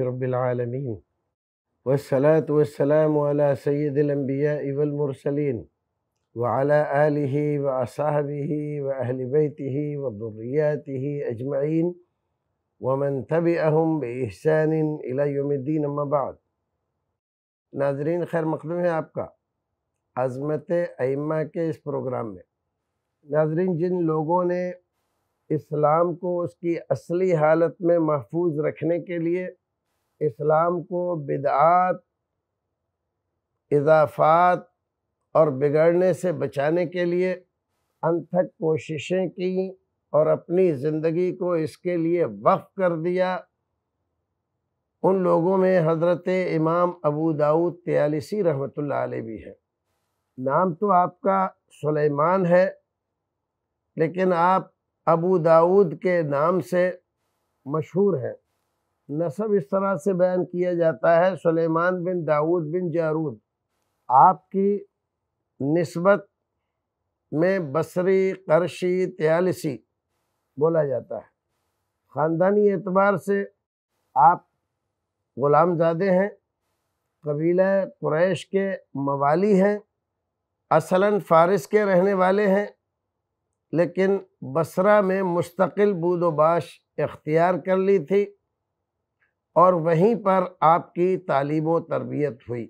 رب العالمین والصلاة والسلام على سید الانبیاء والمرسلین وعلى آلہ علیہ و بیتہ ہی اجمعین ومن تبعہم بإحسان الى یوم الدین اما بعد ناظرین خیر مقدم ہے آپ کا عظمت ائمہ کے اس پروگرام میں ناظرین جن لوگوں نے اسلام کو اس کی اصلی حالت میں محفوظ رکھنے کے لیے اسلام کو بدعات اضافات اور بگڑنے سے بچانے کے لیے انتھک کوششیں کیں اور اپنی زندگی کو اس کے لیے وقف کر دیا ان لوگوں میں حضرت امام ابو داود تیالیسی رحمۃ اللہ علیہ بھی ہیں نام تو آپ کا سلیمان ہے لیکن آپ ابو داود کے نام سے مشہور ہیں نصب اس طرح سے بیان کیا جاتا ہے سلیمان بن داود بن جارود آپ کی نسبت میں بصری قرشی تیالیسی بولا جاتا ہے خاندانی اعتبار سے آپ غلام زادے ہیں قبیلہ قریش کے موالی ہیں اصلاً فارس کے رہنے والے ہیں لیکن بصرہ میں مستقل بود و باش اختیار کر لی تھی اور وہیں پر آپ کی تعلیم و تربیت ہوئی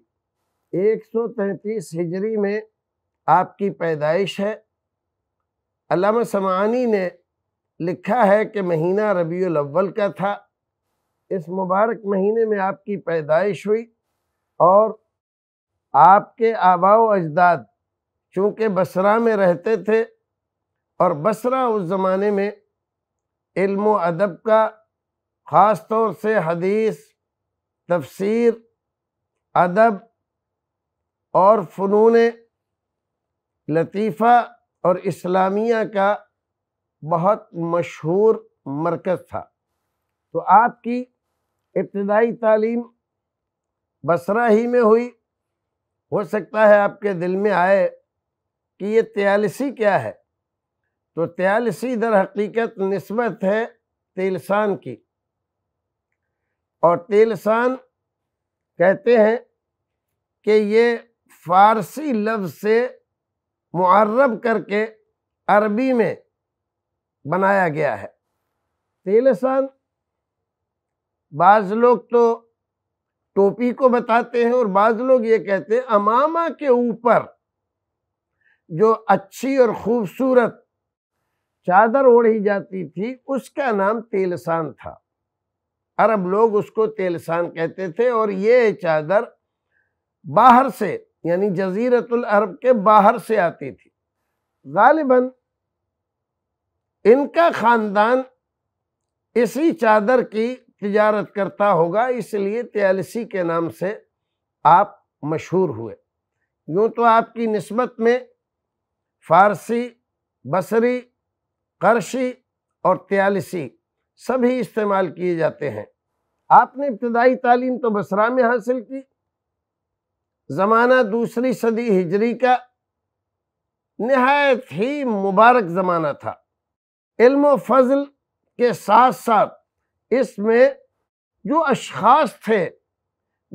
ایک سو تینتیس ہجری میں آپ کی پیدائش ہے علامہ سمعانی نے لکھا ہے کہ مہینہ ربیع الاول کا تھا اس مبارک مہینے میں آپ کی پیدائش ہوئی اور آپ کے آبا و اجداد چونکہ بسرہ میں رہتے تھے اور بسرہ اس زمانے میں علم و ادب کا خاص طور سے حدیث تفسیر ادب اور فنون لطیفہ اور اسلامیہ کا بہت مشہور مرکز تھا تو آپ کی ابتدائی تعلیم ہی میں ہوئی ہو سکتا ہے آپ کے دل میں آئے کہ یہ تیالسی کیا ہے تو تیالسی در حقیقت نسبت ہے تیلسان کی اور تیلسان کہتے ہیں کہ یہ فارسی لفظ سے معرب کر کے عربی میں بنایا گیا ہے تیلسان بعض لوگ تو ٹوپی کو بتاتے ہیں اور بعض لوگ یہ کہتے ہیں امامہ کے اوپر جو اچھی اور خوبصورت چادر اوڑھی جاتی تھی اس کا نام تیلسان تھا عرب لوگ اس کو تیلسان کہتے تھے اور یہ چادر باہر سے یعنی جزیرت العرب کے باہر سے آتی تھی غالباً ان کا خاندان اسی چادر کی تجارت کرتا ہوگا اس لیے تیالسی کے نام سے آپ مشہور ہوئے یوں تو آپ کی نسبت میں فارسی بصری قرشی اور تیالسی سبھی استعمال کیے جاتے ہیں آپ نے ابتدائی تعلیم تو بسرا میں حاصل کی زمانہ دوسری صدی ہجری کا نہایت ہی مبارک زمانہ تھا علم و فضل کے ساتھ ساتھ اس میں جو اشخاص تھے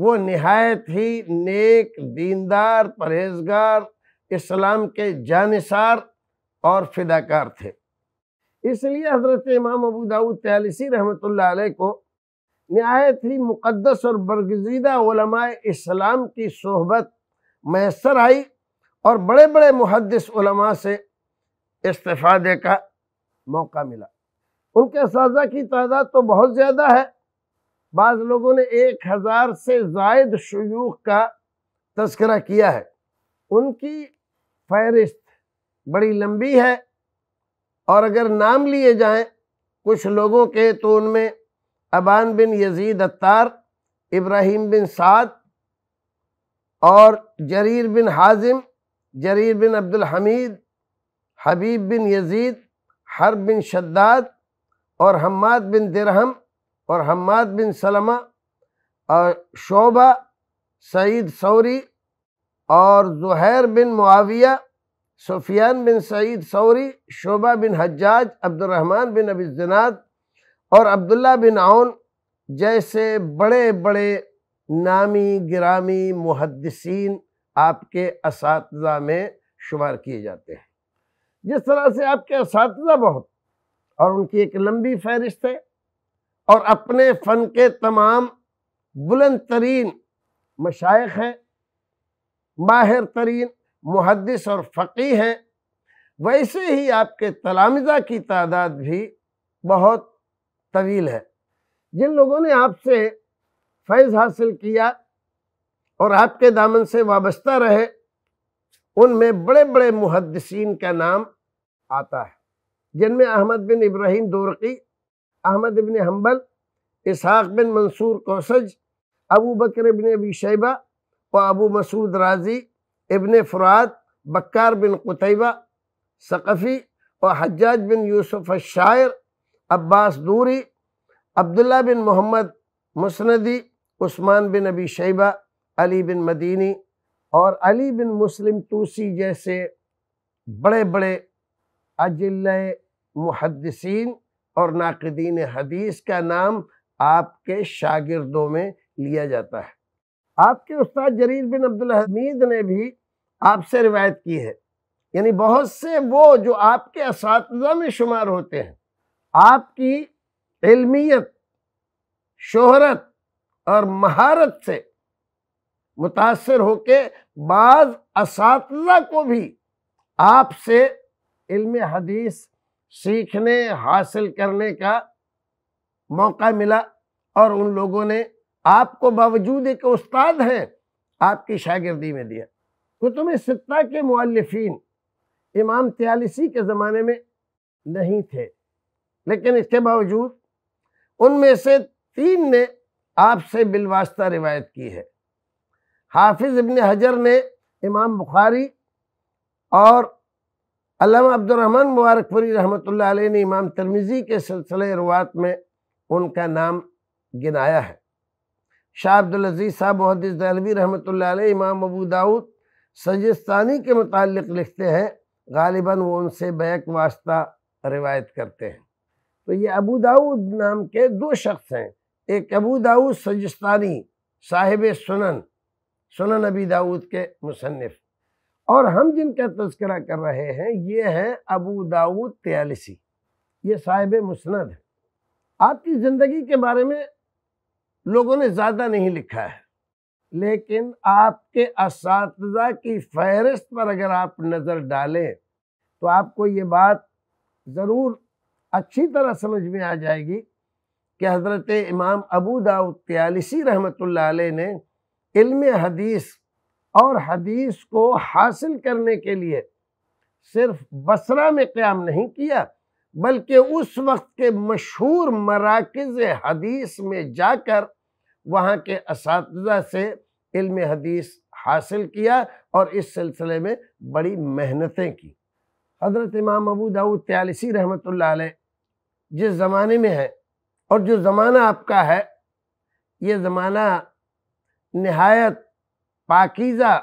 وہ نہایت ہی نیک دیندار پرہیزگار اسلام کے جانسار اور فداکار تھے اس لیے حضرت امام ابو داود علیسی رحمۃ اللہ علیہ کو نہایت ہی مقدس اور برگزیدہ علماء اسلام کی صحبت میسر آئی اور بڑے بڑے محدث علماء سے استفادے کا موقع ملا ان کے اساتذہ کی تعداد تو بہت زیادہ ہے بعض لوگوں نے ایک ہزار سے زائد شیوخ کا تذکرہ کیا ہے ان کی فہرست بڑی لمبی ہے اور اگر نام لیے جائیں کچھ لوگوں کے تو ان میں ابان بن یزید اتار ابراہیم بن سعد اور جریر بن حازم جریر بن عبد الحمید حبیب بن یزید حرب بن شداد اور حماد بن درہم اور حماد بن سلمہ اور شعبہ سعید سوری اور زہیر بن معاویہ سفیان بن سعید سوری شعبہ بن حجاج الرحمن بن ابی زناد اور عبداللہ بن عون جیسے بڑے بڑے نامی گرامی محدثین آپ کے اساتذہ میں شمار کیے جاتے ہیں جس طرح سے آپ کے اساتذہ بہت اور ان کی ایک لمبی فہرست ہے اور اپنے فن کے تمام بلند ترین مشائق ہیں ماہر ترین محدث اور فقی ہیں ویسے ہی آپ کے تلامزہ کی تعداد بھی بہت طویل ہے جن لوگوں نے آپ سے فیض حاصل کیا اور آپ کے دامن سے وابستہ رہے ان میں بڑے بڑے محدثین کا نام آتا ہے جن میں احمد بن ابراہیم دورقی احمد بن حنبل اسحاق بن منصور کوسج ابو بکر بن ابی شیبہ و ابو مسعود رازی ابن فراد بکار بن قطعبہ ثقفی اور حجاج بن یوسف الشاعر عباس دوری عبداللہ بن محمد مسندی عثمان بن ابی شیبہ علی بن مدینی اور علی بن مسلم توسی جیسے بڑے بڑے اجلۂ محدثین اور ناقدین حدیث کا نام آپ کے شاگردوں میں لیا جاتا ہے آپ کے استاد جریر بن عبدالحمید نے بھی آپ سے روایت کی ہے یعنی بہت سے وہ جو آپ کے اساتذہ میں شمار ہوتے ہیں آپ کی علمیت شہرت اور مہارت سے متاثر ہو کے بعض اساتذہ کو بھی آپ سے علم حدیث سیکھنے حاصل کرنے کا موقع ملا اور ان لوگوں نے آپ کو باوجود ایک استاد ہیں آپ کی شاگردی میں دیا کتب ستہ کے مؤلفین امام تیالیسی کے زمانے میں نہیں تھے لیکن اس کے باوجود ان میں سے تین نے آپ سے بالواسطہ روایت کی ہے حافظ ابن حجر نے امام بخاری اور علامہ مبارک پوری رحمۃ اللہ علیہ نے امام ترمیزی کے سلسلے روات میں ان کا نام گنایا ہے شاہ عبدالعزیز صاحب محدث دہلوی رحمۃ اللہ علیہ امام ابو داود سجستانی کے متعلق لکھتے ہیں غالباً وہ ان سے بیک واسطہ روایت کرتے ہیں تو یہ ابو داود نام کے دو شخص ہیں ایک ابو داود سجستانی صاحب سنن سنن ابی داود کے مصنف اور ہم جن کا تذکرہ کر رہے ہیں یہ ہیں ابو داود تیالیسی یہ صاحب مسند آپ کی زندگی کے بارے میں لوگوں نے زیادہ نہیں لکھا ہے لیکن آپ کے اساتذہ کی فہرست پر اگر آپ نظر ڈالیں تو آپ کو یہ بات ضرور اچھی طرح سمجھ میں آ جائے گی کہ حضرت امام ابو تیالسی رحمۃ اللہ علیہ نے علم حدیث اور حدیث کو حاصل کرنے کے لیے صرف بصرہ میں قیام نہیں کیا بلکہ اس وقت کے مشہور مراکز حدیث میں جا کر وہاں کے اساتذہ سے علم حدیث حاصل کیا اور اس سلسلے میں بڑی محنتیں کی حضرت امام ابو داود تیالیسی رحمۃ اللہ علیہ جس زمانے میں ہے اور جو زمانہ آپ کا ہے یہ زمانہ نہایت پاکیزہ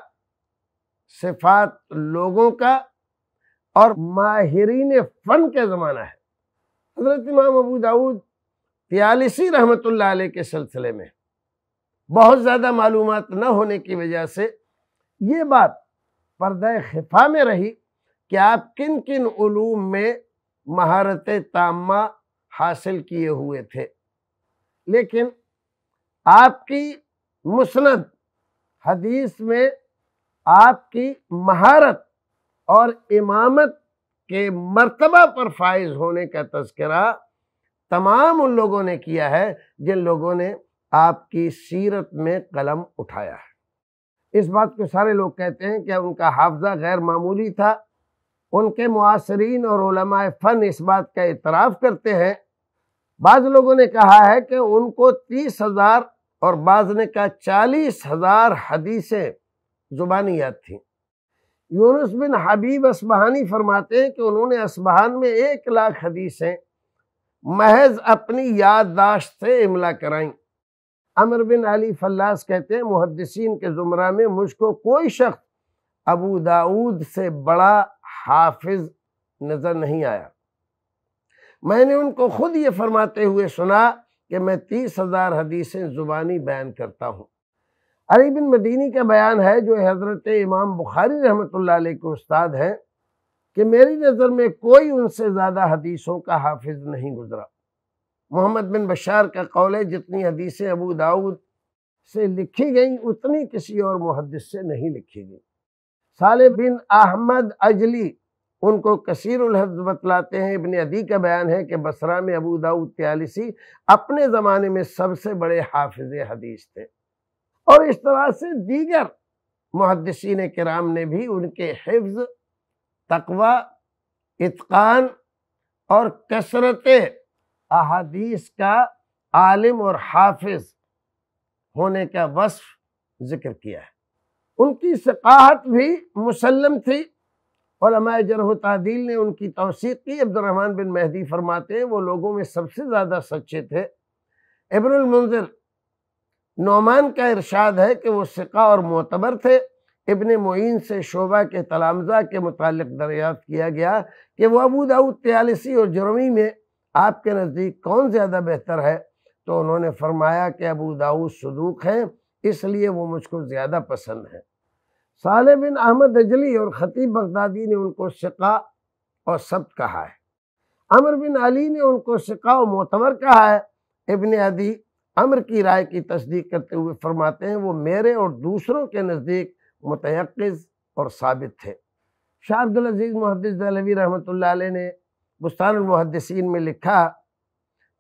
صفات لوگوں کا اور ماہرین فن کا زمانہ ہے حضرت امام ابو داود تیالیسی رحمۃ اللہ علیہ کے سلسلے میں بہت زیادہ معلومات نہ ہونے کی وجہ سے یہ بات پردہ خفا میں رہی کہ آپ کن کن علوم میں مہارت تامہ حاصل کیے ہوئے تھے لیکن آپ کی مسند حدیث میں آپ کی مہارت اور امامت کے مرتبہ پر فائز ہونے کا تذکرہ تمام ان لوگوں نے کیا ہے جن لوگوں نے آپ کی سیرت میں قلم اٹھایا ہے اس بات کو سارے لوگ کہتے ہیں کہ ان کا حافظہ غیر معمولی تھا ان کے معاصرین اور علماء فن اس بات کا اعتراف کرتے ہیں بعض لوگوں نے کہا ہے کہ ان کو تیس ہزار اور بعض نے کہا چالیس ہزار حدیثیں زبانی یاد تھیں یونس بن حبیب اسبہانی فرماتے ہیں کہ انہوں نے اسبہان میں ایک لاکھ حدیثیں محض اپنی یادداشت سے املا کرائیں عمر بن علی فلاس کہتے ہیں محدثین کے زمرہ میں مجھ کو کوئی شخص ابو داود سے بڑا حافظ نظر نہیں آیا میں نے ان کو خود یہ فرماتے ہوئے سنا کہ میں تیس ہزار حدیثیں زبانی بیان کرتا ہوں علی بن مدینی کا بیان ہے جو حضرت امام بخاری رحمۃ اللہ علیہ کے استاد ہیں کہ میری نظر میں کوئی ان سے زیادہ حدیثوں کا حافظ نہیں گزرا محمد بن بشار کا قول ہے جتنی حدیث داود سے لکھی گئیں اتنی کسی اور محدث سے نہیں لکھی گئیں صالح بن احمد اجلی ان کو کثیر الحفظ بتلاتے ہیں ابن عدی کا بیان ہے کہ میں ابو داود تیالیسی اپنے زمانے میں سب سے بڑے حافظ حدیث تھے اور اس طرح سے دیگر محدثین کرام نے بھی ان کے حفظ تقوی اتقان اور کثرت احادیث کا عالم اور حافظ ہونے کا وصف ذکر کیا ہے ان کی ثقافت بھی مسلم تھی علماء جرح و تعدیل نے ان کی توثیق کی عبد الرحمن بن مہدی فرماتے ہیں وہ لوگوں میں سب سے زیادہ سچے تھے ابن المنظر نعمان کا ارشاد ہے کہ وہ ثقہ اور معتبر تھے ابن معین سے شعبہ کے تلامزہ کے متعلق دریافت کیا گیا کہ وہ ابو تیالیسی اور جرمی میں آپ کے نزدیک کون زیادہ بہتر ہے تو انہوں نے فرمایا کہ ابو داؤد صدوق ہیں اس لیے وہ مجھ کو زیادہ پسند ہیں صالح بن احمد اجلی اور خطیب بغدادی نے ان کو شکاء اور سب کہا ہے عمر بن علی نے ان کو شکاء و معتبر کہا ہے ابن عدی عمر کی رائے کی تصدیق کرتے ہوئے فرماتے ہیں وہ میرے اور دوسروں کے نزدیک متعقض اور ثابت تھے شاہ عبدالعزیز محدث دلوی رحمۃ اللہ علیہ نے بستان المحدثین میں لکھا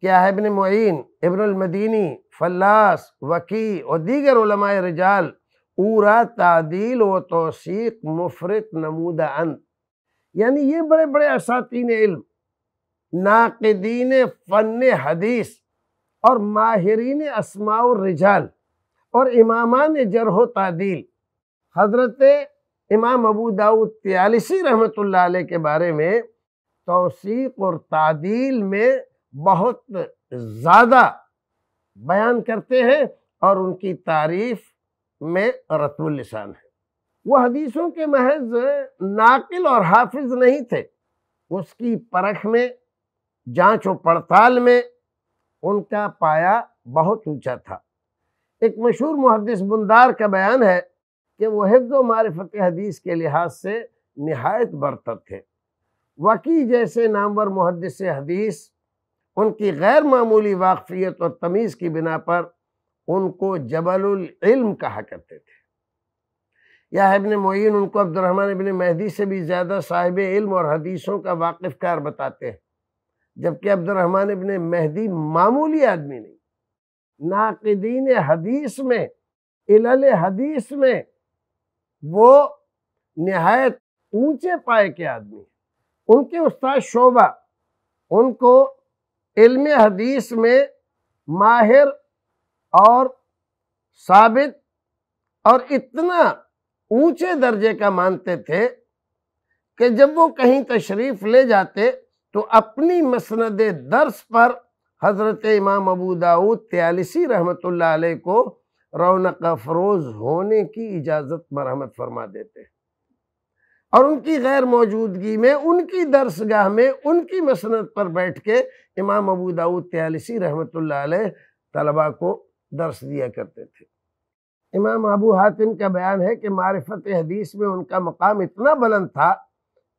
کہ ابن معین ابن المدینی فلاس وکی اور دیگر علماء رجال اورا تعدیل و توثیق مفرت نمودہ ان یعنی یہ بڑے بڑے اساتین علم ناقدین فن حدیث اور ماہرین اسماء الرجال اور امامان جرح و تعدیل حضرت امام ابو تیالسی رحمۃ اللہ علیہ کے بارے میں توثیق اور تعدیل میں بہت زیادہ بیان کرتے ہیں اور ان کی تعریف میں رت السان ہے وہ حدیثوں کے محض ناقل اور حافظ نہیں تھے اس کی پرکھ میں جانچ و پڑتال میں ان کا پایا بہت اونچا تھا ایک مشہور محدث بندار کا بیان ہے کہ وہ حفظ و معرفت حدیث کے لحاظ سے نہایت برتر تھے وکی جیسے نامور محدث حدیث ان کی غیر معمولی واقفیت اور تمیز کی بنا پر ان کو جبل العلم کہا کرتے تھے یا ابن معین ان کو عبد الرحمن ابن مہدی سے بھی زیادہ صاحب علم اور حدیثوں کا واقف کار بتاتے ہیں جبکہ عبد الرحمن ابن مہدی معمولی آدمی نہیں ناقدین حدیث میں علل حدیث میں وہ نہایت اونچے پائے کے آدمی ہیں ان کے استاد شعبہ ان کو علم حدیث میں ماہر اور ثابت اور اتنا اونچے درجے کا مانتے تھے کہ جب وہ کہیں تشریف لے جاتے تو اپنی مسند درس پر حضرت امام ابو داود تیالیسی رحمت اللہ علیہ کو رونق فروز ہونے کی اجازت مرحمت فرما دیتے ہیں اور ان کی غیر موجودگی میں ان کی درس گاہ میں ان کی مسند پر بیٹھ کے امام ابو داود تیالسی رحمۃ اللہ علیہ طلبہ کو درس دیا کرتے تھے امام ابو حاتم کا بیان ہے کہ معرفت حدیث میں ان کا مقام اتنا بلند تھا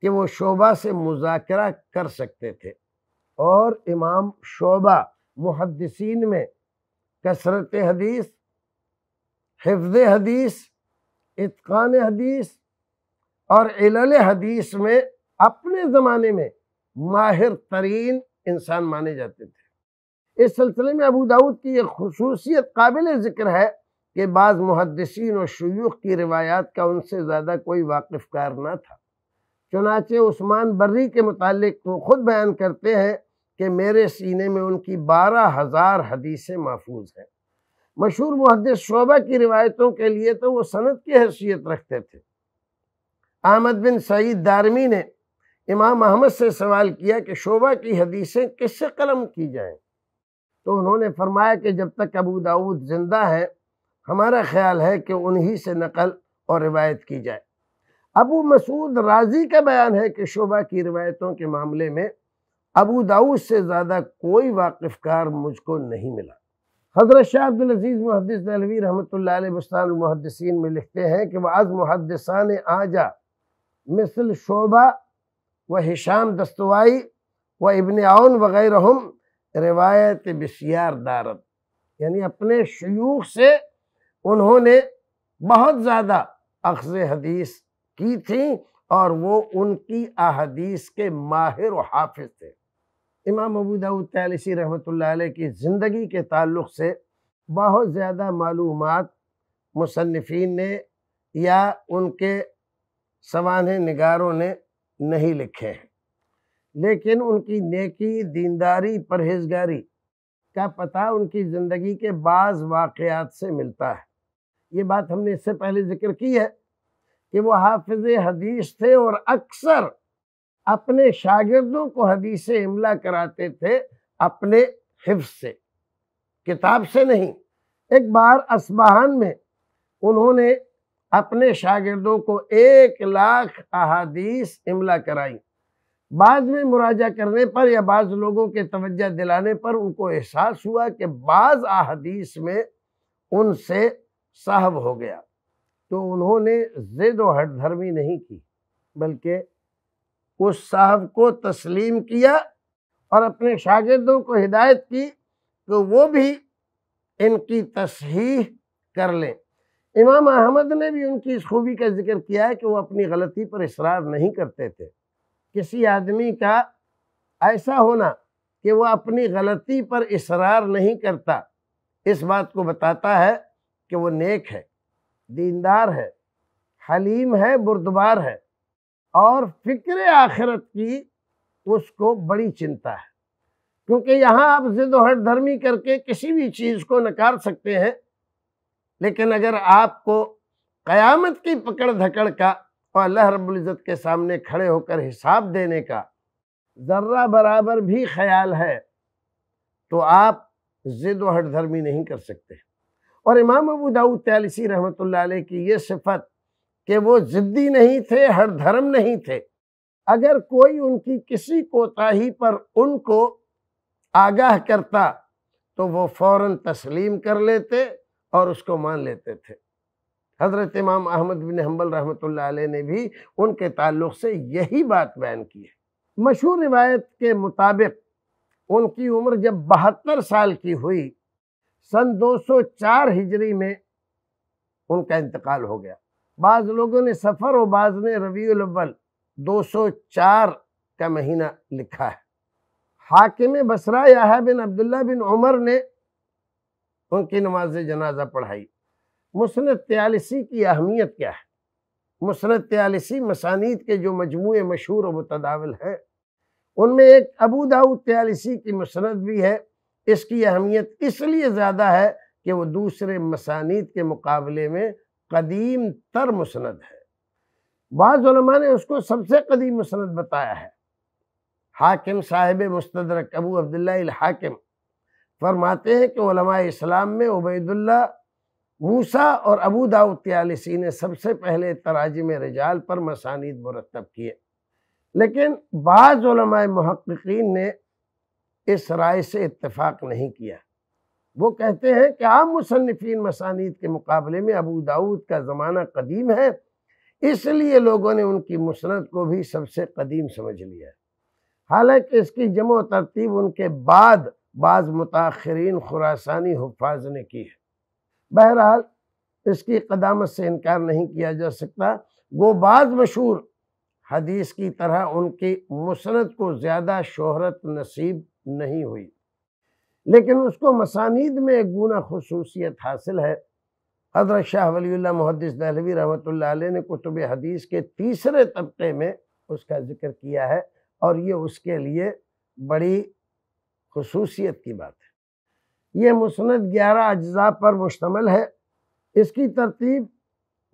کہ وہ شعبہ سے مذاکرہ کر سکتے تھے اور امام شعبہ محدثین میں کثرت حدیث حفظ حدیث اتقان حدیث اور علل حدیث میں اپنے زمانے میں ماہر ترین انسان مانے جاتے تھے اس سلسلے میں ابو داود کی یہ خصوصیت قابل ذکر ہے کہ بعض محدثین و شیوخ کی روایات کا ان سے زیادہ کوئی واقف کار نہ تھا چنانچہ عثمان بری کے متعلق وہ خود بیان کرتے ہیں کہ میرے سینے میں ان کی بارہ ہزار حدیثیں محفوظ ہیں مشہور محدث شعبہ کی روایتوں کے لیے تو وہ سند کی حیثیت رکھتے تھے احمد بن سعید دارمی نے امام احمد سے سوال کیا کہ شعبہ کی حدیثیں کس سے قلم کی جائیں تو انہوں نے فرمایا کہ جب تک ابو داود زندہ ہے ہمارا خیال ہے کہ انہی سے نقل اور روایت کی جائے ابو مسعود راضی کا بیان ہے کہ شعبہ کی روایتوں کے معاملے میں ابو داود سے زیادہ کوئی واقف کار مجھ کو نہیں ملا حضرت شاہ عبدالعزیز محدث دلوی رحمۃ اللہ علیہ بستان المحدثین میں لکھتے ہیں کہ آز محدثان آجا آ جا مثل شعبہ و حشام دستوائی و ابن عون وغیرہ روایت بسیار دارد یعنی اپنے شیوخ سے انہوں نے بہت زیادہ اخذ حدیث کی تھی اور وہ ان کی احادیث کے ماہر و حافظ تھے امام ابو داود تعلیسی رحمۃ اللہ علیہ کی زندگی کے تعلق سے بہت زیادہ معلومات مصنفین نے یا ان کے سوانح نگاروں نے نہیں لکھے ہیں لیکن ان کی نیکی دینداری پرہیزگاری کا پتہ ان کی زندگی کے بعض واقعات سے ملتا ہے یہ بات ہم نے اس سے پہلے ذکر کی ہے کہ وہ حافظ حدیث تھے اور اکثر اپنے شاگردوں کو حدیث املا کراتے تھے اپنے حفظ سے کتاب سے نہیں ایک بار اسباہن میں انہوں نے اپنے شاگردوں کو ایک لاکھ احادیث املا کرائیں بعض میں مراجہ کرنے پر یا بعض لوگوں کے توجہ دلانے پر ان کو احساس ہوا کہ بعض احادیث میں ان سے صاحب ہو گیا تو انہوں نے زد و ہٹ دھرمی نہیں کی بلکہ اس صاحب کو تسلیم کیا اور اپنے شاگردوں کو ہدایت کی کہ وہ بھی ان کی تصحیح کر لیں امام احمد نے بھی ان کی اس خوبی کا ذکر کیا ہے کہ وہ اپنی غلطی پر اصرار نہیں کرتے تھے کسی آدمی کا ایسا ہونا کہ وہ اپنی غلطی پر اصرار نہیں کرتا اس بات کو بتاتا ہے کہ وہ نیک ہے دیندار ہے حلیم ہے بردبار ہے اور فکر آخرت کی اس کو بڑی چنتا ہے کیونکہ یہاں آپ زد و ہٹ دھرمی کر کے کسی بھی چیز کو نکار سکتے ہیں لیکن اگر آپ کو قیامت کی پکڑ دھکڑ کا اور اللہ رب العزت کے سامنے کھڑے ہو کر حساب دینے کا ذرہ برابر بھی خیال ہے تو آپ ضد و ہٹ دھرمی نہیں کر سکتے اور امام ابو داؤد علسی رحمۃ اللہ علیہ کی یہ صفت کہ وہ ضدی نہیں تھے ہر دھرم نہیں تھے اگر کوئی ان کی کسی کوتاہی پر ان کو آگاہ کرتا تو وہ فوراً تسلیم کر لیتے اور اس کو مان لیتے تھے حضرت امام احمد بن حنبل رحمۃ اللہ علیہ نے بھی ان کے تعلق سے یہی بات بیان کی ہے مشہور روایت کے مطابق ان کی عمر جب بہتر سال کی ہوئی سن دو سو چار ہجری میں ان کا انتقال ہو گیا بعض لوگوں نے سفر و بعض نے ربیع الاول دو سو چار کا مہینہ لکھا ہے حاکم بسرا بن عبداللہ بن عمر نے ان کی نماز جنازہ پڑھائی مسند تیالیسی کی اہمیت کیا ہے مسند تیالسی مسانید کے جو مجموعے مشہور و متداول ہیں ان میں ایک ابو تیالسی کی مسند بھی ہے اس کی اہمیت اس لیے زیادہ ہے کہ وہ دوسرے مسانید کے مقابلے میں قدیم تر مسند ہے بعض علماء نے اس کو سب سے قدیم مسند بتایا ہے حاکم صاحب مستدرک ابو عبداللہ الحاکم فرماتے ہیں کہ علماء اسلام میں عبید اللہ موسا اور ابو داود آلسی نے سب سے پہلے تراجم رجال پر مسانید مرتب کیے لیکن بعض علماء محققین نے اس رائے سے اتفاق نہیں کیا وہ کہتے ہیں کہ عام مصنفین مسانید کے مقابلے میں ابو داود کا زمانہ قدیم ہے اس لیے لوگوں نے ان کی مسند کو بھی سب سے قدیم سمجھ لیا حالانکہ اس کی جمع و ترتیب ان کے بعد بعض متاخرین خراسانی حفاظ نے کی ہے بہرحال اس کی قدامت سے انکار نہیں کیا جا سکتا وہ بعض مشہور حدیث کی طرح ان کی مسند کو زیادہ شہرت نصیب نہیں ہوئی لیکن اس کو مسانید میں ایک گنا خصوصیت حاصل ہے حضرت شاہ ولی اللہ محدث دہلوی رحمۃ اللہ علیہ نے کتب حدیث کے تیسرے طبقے میں اس کا ذکر کیا ہے اور یہ اس کے لیے بڑی خصوصیت کی بات ہے یہ مسند گیارہ اجزاء پر مشتمل ہے اس کی ترتیب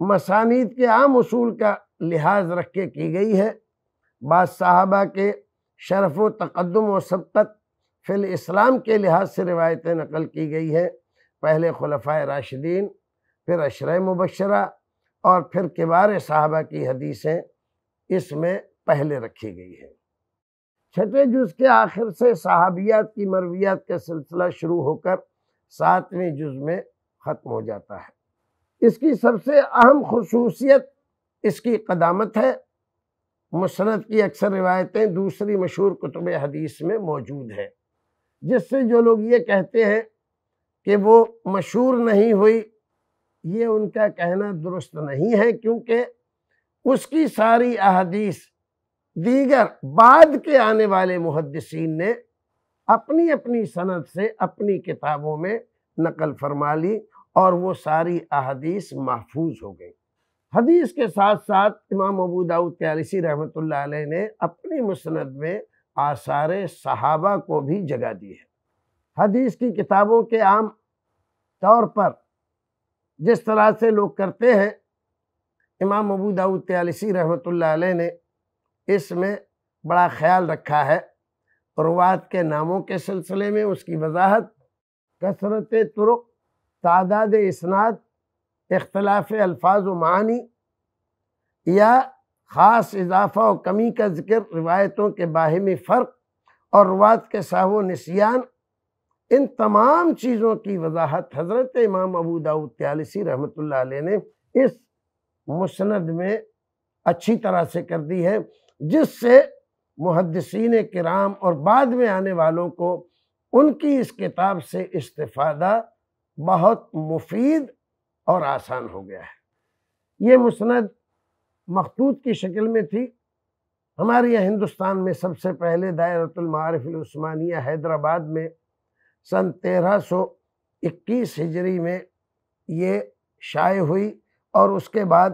مسانید کے عام اصول کا لحاظ رکھ کے کی گئی ہے بعض صحابہ کے شرف و تقدم و سبقت فی الاسلام کے لحاظ سے روایتیں نقل کی گئی ہیں پہلے خلفۂ راشدین پھر عشر مبشرہ اور پھر کبار صحابہ کی حدیثیں اس میں پہلے رکھی گئی ہیں چھٹے جز کے آخر سے صحابیات کی مرویات کا سلسلہ شروع ہو کر ساتویں جز میں ختم ہو جاتا ہے اس کی سب سے اہم خصوصیت اس کی قدامت ہے مسند کی اکثر روایتیں دوسری مشہور کتب حدیث میں موجود ہیں جس سے جو لوگ یہ کہتے ہیں کہ وہ مشہور نہیں ہوئی یہ ان کا کہنا درست نہیں ہے کیونکہ اس کی ساری احادیث دیگر بعد کے آنے والے محدثین نے اپنی اپنی صنعت سے اپنی کتابوں میں نقل فرما لی اور وہ ساری احادیث محفوظ ہو گئی حدیث کے ساتھ ساتھ امام ابو مبوداؤ السی رحمۃ اللہ علیہ نے اپنی مسند میں آثار صحابہ کو بھی جگہ دی ہے حدیث کی کتابوں کے عام طور پر جس طرح سے لوگ کرتے ہیں امام ابو مبودا اتیاسی رحمۃ اللہ علیہ نے اس میں بڑا خیال رکھا ہے روات کے ناموں کے سلسلے میں اس کی وضاحت کثرت ترق تعداد اسناد اختلاف الفاظ و معنی یا خاص اضافہ و کمی کا ذکر روایتوں کے باہمی فرق اور روات کے صاحب و نسیان ان تمام چیزوں کی وضاحت حضرت امام ابو داود تیالسی رحمۃ اللہ علیہ نے اس مسند میں اچھی طرح سے کر دی ہے جس سے محدثین کرام اور بعد میں آنے والوں کو ان کی اس کتاب سے استفادہ بہت مفید اور آسان ہو گیا ہے یہ مسند مختوط کی شکل میں تھی ہمارے یہاں ہندوستان میں سب سے پہلے دائرۃ المعارف العثمانیہ حیدرآباد میں سن تیرہ سو اکیس ہجری میں یہ شائع ہوئی اور اس کے بعد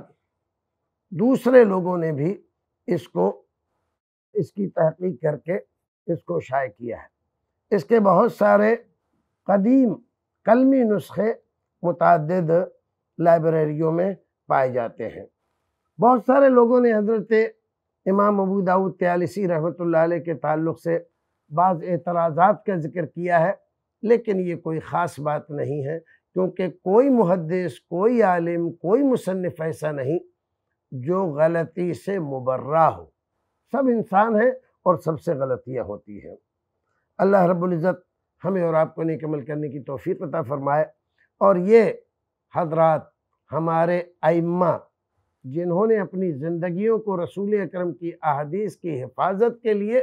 دوسرے لوگوں نے بھی اس کو اس کی تحقیق کر کے اس کو شائع کیا ہے اس کے بہت سارے قدیم قلمی نسخے متعدد لائبریریوں میں پائے جاتے ہیں بہت سارے لوگوں نے حضرت امام ابو داود تیالیسی رحمۃ اللہ علیہ کے تعلق سے بعض اعتراضات کا ذکر کیا ہے لیکن یہ کوئی خاص بات نہیں ہے کیونکہ کوئی محدث کوئی عالم کوئی مصنف ایسا نہیں جو غلطی سے مبرہ ہو سب انسان ہیں اور سب سے غلطیاں ہوتی ہیں اللہ رب العزت ہمیں اور آپ کو نیک عمل کرنے کی توفیق عطا فرمائے اور یہ حضرات ہمارے ائمہ جنہوں نے اپنی زندگیوں کو رسول اکرم کی احادیث کی حفاظت کے لیے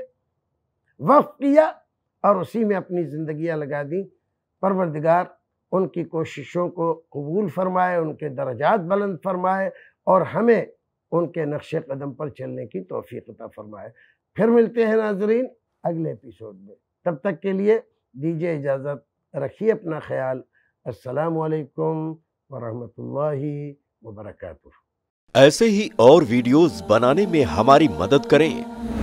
وقف کیا اور اسی میں اپنی زندگیاں لگا دیں پروردگار ان کی کوششوں کو قبول فرمائے ان کے درجات بلند فرمائے اور ہمیں ان کے نقش قدم پر چلنے کی توفیق عطا فرمائے پھر ملتے ہیں ناظرین اگلے اپیسوڈ میں تب تک کے لیے دیجیے اجازت رکھیے اپنا خیال السلام علیکم ورحمۃ اللہ وبرکاتہ ایسے ہی اور ویڈیوز بنانے میں ہماری مدد کریں